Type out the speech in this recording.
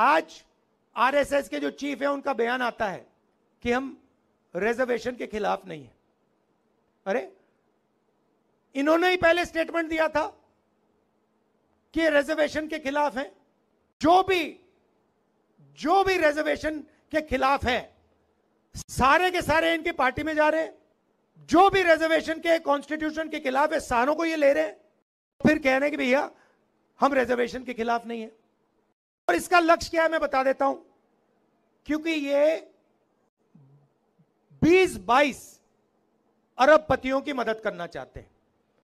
आज आरएसएस के जो चीफ है उनका बयान आता है कि हम रिजर्वेशन के खिलाफ नहीं है अरे इन्होंने ही पहले स्टेटमेंट दिया था कि रिजर्वेशन के खिलाफ है जो भी जो भी रिजर्वेशन के खिलाफ है सारे के सारे इनकी पार्टी में जा रहे हैं जो भी रिजर्वेशन के कॉन्स्टिट्यूशन के खिलाफ है सारों को ये ले रहे हैं फिर कह रहे हैं कि भैया हम रिजर्वेशन के खिलाफ नहीं है और इसका लक्ष्य क्या है मैं बता देता हूं क्योंकि ये 20-22 अरब पतियों की मदद करना चाहते हैं